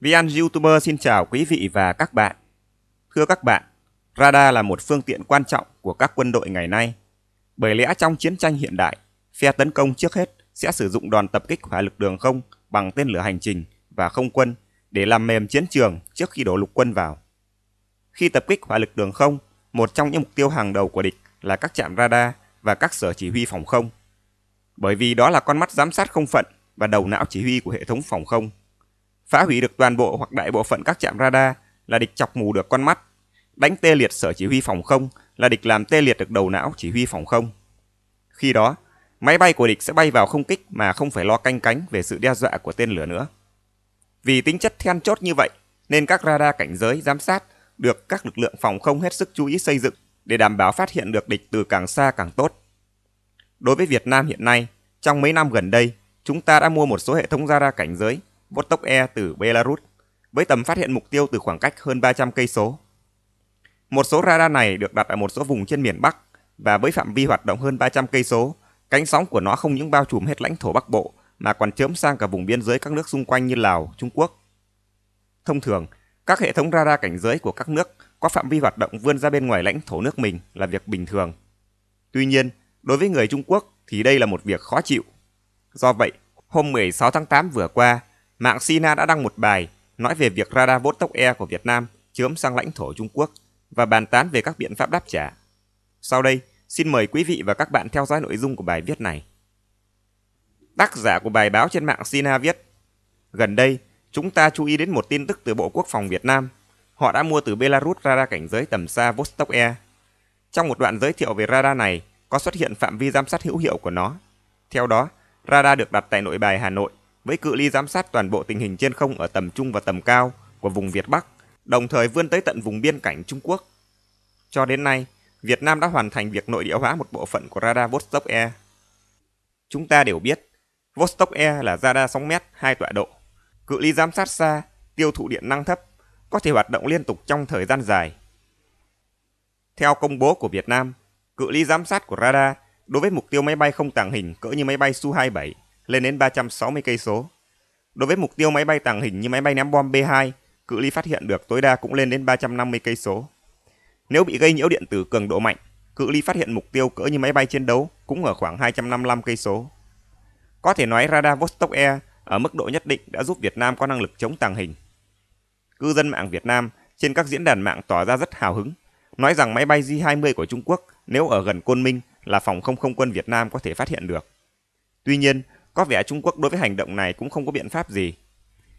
VN YouTuber xin chào quý vị và các bạn. Thưa các bạn, radar là một phương tiện quan trọng của các quân đội ngày nay. Bởi lẽ trong chiến tranh hiện đại, phe tấn công trước hết sẽ sử dụng đòn tập kích hỏa lực đường không bằng tên lửa hành trình và không quân để làm mềm chiến trường trước khi đổ lục quân vào. Khi tập kích hỏa lực đường không, một trong những mục tiêu hàng đầu của địch là các trạm radar và các sở chỉ huy phòng không. Bởi vì đó là con mắt giám sát không phận và đầu não chỉ huy của hệ thống phòng không phá hủy được toàn bộ hoặc đại bộ phận các trạm radar là địch chọc mù được con mắt, đánh tê liệt sở chỉ huy phòng không là địch làm tê liệt được đầu não chỉ huy phòng không. Khi đó, máy bay của địch sẽ bay vào không kích mà không phải lo canh cánh về sự đe dọa của tên lửa nữa. Vì tính chất then chốt như vậy, nên các radar cảnh giới giám sát được các lực lượng phòng không hết sức chú ý xây dựng để đảm bảo phát hiện được địch từ càng xa càng tốt. Đối với Việt Nam hiện nay, trong mấy năm gần đây, chúng ta đã mua một số hệ thống radar cảnh giới Vostok Air từ Belarus với tầm phát hiện mục tiêu từ khoảng cách hơn 300 cây số. Một số radar này được đặt ở một số vùng trên miền Bắc và với phạm vi hoạt động hơn 300 cây số, cánh sóng của nó không những bao trùm hết lãnh thổ Bắc Bộ mà còn chớm sang cả vùng biên giới các nước xung quanh như Lào, Trung Quốc. Thông thường, các hệ thống radar cảnh giới của các nước có phạm vi hoạt động vươn ra bên ngoài lãnh thổ nước mình là việc bình thường. Tuy nhiên, đối với người Trung Quốc thì đây là một việc khó chịu. Do vậy, hôm 16 tháng 8 vừa qua, Mạng Sina đã đăng một bài nói về việc radar tốc E của Việt Nam chớm sang lãnh thổ Trung Quốc và bàn tán về các biện pháp đáp trả. Sau đây, xin mời quý vị và các bạn theo dõi nội dung của bài viết này. Tác giả của bài báo trên mạng Sina viết Gần đây, chúng ta chú ý đến một tin tức từ Bộ Quốc phòng Việt Nam. Họ đã mua từ Belarus radar cảnh giới tầm xa Vostok air. Trong một đoạn giới thiệu về radar này, có xuất hiện phạm vi giám sát hữu hiệu của nó. Theo đó, radar được đặt tại nội bài Hà Nội với cự ly giám sát toàn bộ tình hình trên không ở tầm trung và tầm cao của vùng Việt Bắc, đồng thời vươn tới tận vùng biên cảnh Trung Quốc. Cho đến nay, Việt Nam đã hoàn thành việc nội địa hóa một bộ phận của radar Vostok E. Chúng ta đều biết, Vostok E là radar sóng mét 2 tọa độ, cự ly giám sát xa, tiêu thụ điện năng thấp, có thể hoạt động liên tục trong thời gian dài. Theo công bố của Việt Nam, cự ly giám sát của radar đối với mục tiêu máy bay không tàng hình cỡ như máy bay Su-27 lên đến 360 cây số. Đối với mục tiêu máy bay tàng hình như máy bay ném bom B2, cự ly phát hiện được tối đa cũng lên đến 350 cây số. Nếu bị gây nhiễu điện tử cường độ mạnh, cự ly phát hiện mục tiêu cỡ như máy bay chiến đấu cũng ở khoảng 255 cây số. Có thể nói radar Vostok Air ở mức độ nhất định đã giúp Việt Nam có năng lực chống tàng hình. Cư dân mạng Việt Nam trên các diễn đàn mạng tỏ ra rất hào hứng, nói rằng máy bay J-20 của Trung Quốc nếu ở gần Côn Minh là phòng không không quân Việt Nam có thể phát hiện được. Tuy nhiên, có vẻ Trung Quốc đối với hành động này cũng không có biện pháp gì.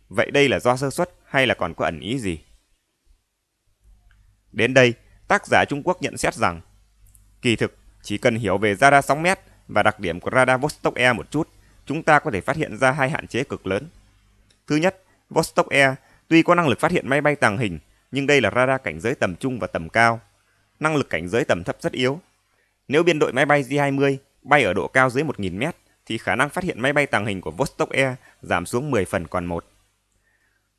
Vậy đây là do sơ suất hay là còn có ẩn ý gì? Đến đây, tác giả Trung Quốc nhận xét rằng kỳ thực chỉ cần hiểu về radar sóng mét và đặc điểm của radar Vostok E một chút, chúng ta có thể phát hiện ra hai hạn chế cực lớn. Thứ nhất, Vostok E tuy có năng lực phát hiện máy bay tàng hình, nhưng đây là radar cảnh giới tầm trung và tầm cao. Năng lực cảnh giới tầm thấp rất yếu. Nếu biên đội máy bay J-20 bay ở độ cao dưới 1.000 mét, thì khả năng phát hiện máy bay tàng hình của Vostok Air giảm xuống 10 phần còn một.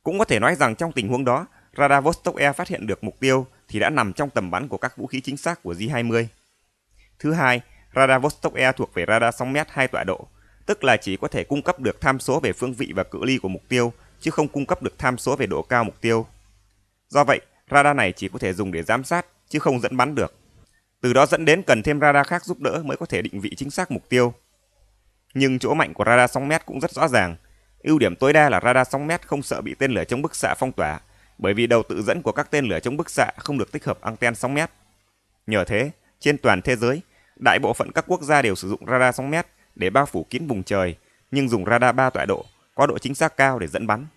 Cũng có thể nói rằng trong tình huống đó, radar Vostok Air phát hiện được mục tiêu thì đã nằm trong tầm bắn của các vũ khí chính xác của J-20. Thứ hai, radar Vostok Air thuộc về radar sóng mét hai tọa độ, tức là chỉ có thể cung cấp được tham số về phương vị và cự ly của mục tiêu, chứ không cung cấp được tham số về độ cao mục tiêu. Do vậy, radar này chỉ có thể dùng để giám sát, chứ không dẫn bắn được. Từ đó dẫn đến cần thêm radar khác giúp đỡ mới có thể định vị chính xác mục tiêu nhưng chỗ mạnh của radar sóng mét cũng rất rõ ràng. Ưu điểm tối đa là radar sóng mét không sợ bị tên lửa chống bức xạ phong tỏa, bởi vì đầu tự dẫn của các tên lửa chống bức xạ không được tích hợp anten sóng mét. Nhờ thế, trên toàn thế giới, đại bộ phận các quốc gia đều sử dụng radar sóng mét để bao phủ kín vùng trời, nhưng dùng radar 3 tọa độ có độ chính xác cao để dẫn bắn.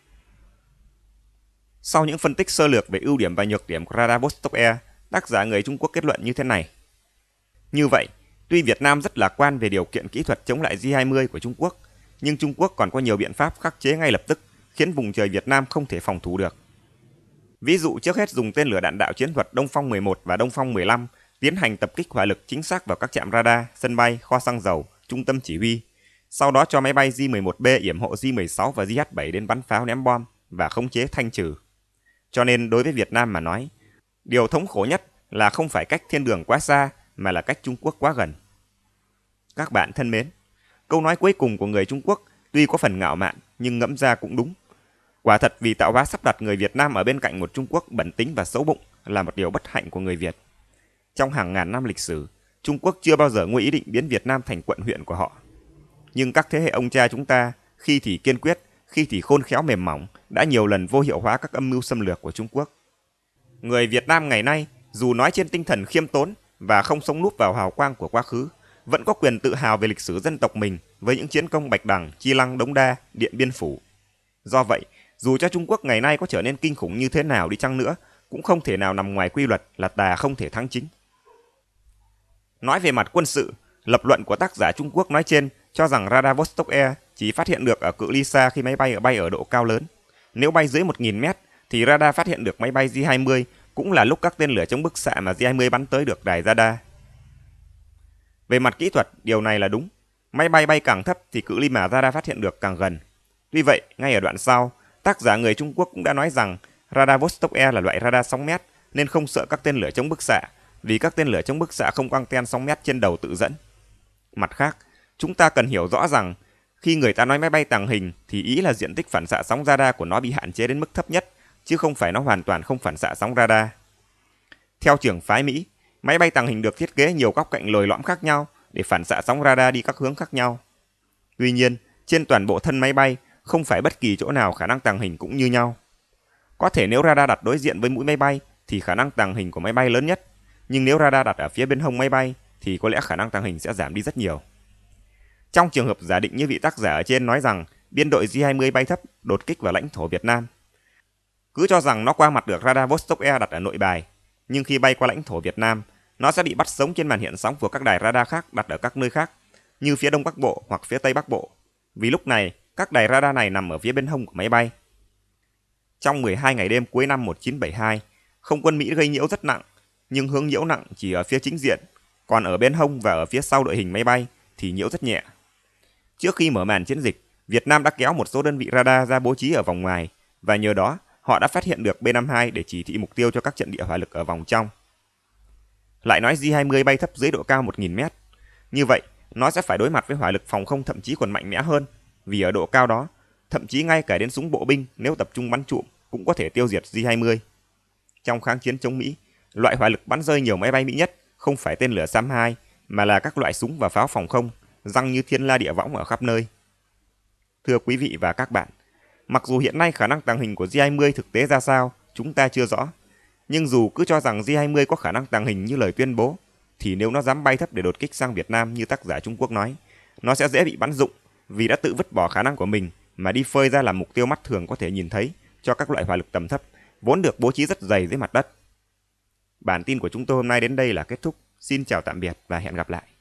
Sau những phân tích sơ lược về ưu điểm và nhược điểm của radar Vostok Air, tác giả người Trung Quốc kết luận như thế này. Như vậy, Tuy Việt Nam rất lạc quan về điều kiện kỹ thuật chống lại J-20 của Trung Quốc, nhưng Trung Quốc còn có nhiều biện pháp khắc chế ngay lập tức, khiến vùng trời Việt Nam không thể phòng thủ được. Ví dụ trước hết dùng tên lửa đạn đạo chiến thuật Đông Phong 11 và Đông Phong 15 tiến hành tập kích hỏa lực chính xác vào các trạm radar, sân bay, kho xăng dầu, trung tâm chỉ huy. Sau đó cho máy bay J-11B yểm hộ J-16 và JH-7 đến bắn pháo ném bom và khống chế thanh trừ. Cho nên đối với Việt Nam mà nói, điều thống khổ nhất là không phải cách thiên đường quá xa mà là cách Trung Quốc quá gần. Các bạn thân mến, câu nói cuối cùng của người Trung Quốc tuy có phần ngạo mạn nhưng ngẫm ra cũng đúng. Quả thật vì tạo hóa sắp đặt người Việt Nam ở bên cạnh một Trung Quốc bẩn tính và xấu bụng là một điều bất hạnh của người Việt. Trong hàng ngàn năm lịch sử, Trung Quốc chưa bao giờ nguy ý định biến Việt Nam thành quận huyện của họ. Nhưng các thế hệ ông cha chúng ta, khi thì kiên quyết, khi thì khôn khéo mềm mỏng, đã nhiều lần vô hiệu hóa các âm mưu xâm lược của Trung Quốc. Người Việt Nam ngày nay, dù nói trên tinh thần khiêm tốn, và không sống núp vào hào quang của quá khứ, vẫn có quyền tự hào về lịch sử dân tộc mình với những chiến công Bạch Đằng, Chi Lăng, Đống Đa, Điện Biên Phủ. Do vậy, dù cho Trung Quốc ngày nay có trở nên kinh khủng như thế nào đi chăng nữa, cũng không thể nào nằm ngoài quy luật là tà không thể thắng chính. Nói về mặt quân sự, lập luận của tác giả Trung Quốc nói trên cho rằng radar Vostok Air chỉ phát hiện được ở cự ly xa khi máy bay ở bay ở độ cao lớn. Nếu bay dưới 1.000 mét thì radar phát hiện được máy bay J-20 cũng là lúc các tên lửa chống bức xạ mà J-20 bắn tới được đài radar. Về mặt kỹ thuật, điều này là đúng. Máy bay bay càng thấp thì cự ly mà radar phát hiện được càng gần. Tuy vậy, ngay ở đoạn sau, tác giả người Trung Quốc cũng đã nói rằng radar Vostok E là loại radar sóng mét nên không sợ các tên lửa chống bức xạ vì các tên lửa chống bức xạ không quăng anten sóng mét trên đầu tự dẫn. Mặt khác, chúng ta cần hiểu rõ rằng khi người ta nói máy bay tàng hình thì ý là diện tích phản xạ sóng radar của nó bị hạn chế đến mức thấp nhất chứ không phải nó hoàn toàn không phản xạ sóng radar. Theo trưởng phái Mỹ, máy bay tàng hình được thiết kế nhiều góc cạnh lồi lõm khác nhau để phản xạ sóng radar đi các hướng khác nhau. Tuy nhiên, trên toàn bộ thân máy bay, không phải bất kỳ chỗ nào khả năng tàng hình cũng như nhau. Có thể nếu radar đặt đối diện với mũi máy bay thì khả năng tàng hình của máy bay lớn nhất, nhưng nếu radar đặt ở phía bên hông máy bay thì có lẽ khả năng tàng hình sẽ giảm đi rất nhiều. Trong trường hợp giả định như vị tác giả ở trên nói rằng biên đội J-20 bay thấp đột kích vào lãnh thổ Việt Nam, cứ cho rằng nó qua mặt được radar Vostok Air đặt ở nội bài, nhưng khi bay qua lãnh thổ Việt Nam, nó sẽ bị bắt sống trên màn hiện sóng của các đài radar khác đặt ở các nơi khác, như phía Đông Bắc Bộ hoặc phía Tây Bắc Bộ. Vì lúc này, các đài radar này nằm ở phía bên hông của máy bay. Trong 12 ngày đêm cuối năm 1972, không quân Mỹ gây nhiễu rất nặng, nhưng hướng nhiễu nặng chỉ ở phía chính diện, còn ở bên hông và ở phía sau đội hình máy bay thì nhiễu rất nhẹ. Trước khi mở màn chiến dịch, Việt Nam đã kéo một số đơn vị radar ra bố trí ở vòng ngoài và nhờ đó họ đã phát hiện được B-52 để chỉ thị mục tiêu cho các trận địa hỏa lực ở vòng trong. Lại nói J-20 bay thấp dưới độ cao 1.000m. Như vậy, nó sẽ phải đối mặt với hỏa lực phòng không thậm chí còn mạnh mẽ hơn, vì ở độ cao đó, thậm chí ngay cả đến súng bộ binh nếu tập trung bắn trụm cũng có thể tiêu diệt J-20. Trong kháng chiến chống Mỹ, loại hỏa lực bắn rơi nhiều máy bay Mỹ nhất không phải tên lửa SAM-2 mà là các loại súng và pháo phòng không, răng như thiên la địa võng ở khắp nơi. Thưa quý vị và các bạn, Mặc dù hiện nay khả năng tàng hình của J20 thực tế ra sao, chúng ta chưa rõ. Nhưng dù cứ cho rằng J20 có khả năng tàng hình như lời tuyên bố, thì nếu nó dám bay thấp để đột kích sang Việt Nam như tác giả Trung Quốc nói, nó sẽ dễ bị bắn dụng vì đã tự vứt bỏ khả năng của mình mà đi phơi ra làm mục tiêu mắt thường có thể nhìn thấy cho các loại hỏa lực tầm thấp, vốn được bố trí rất dày dưới mặt đất. Bản tin của chúng tôi hôm nay đến đây là kết thúc. Xin chào tạm biệt và hẹn gặp lại.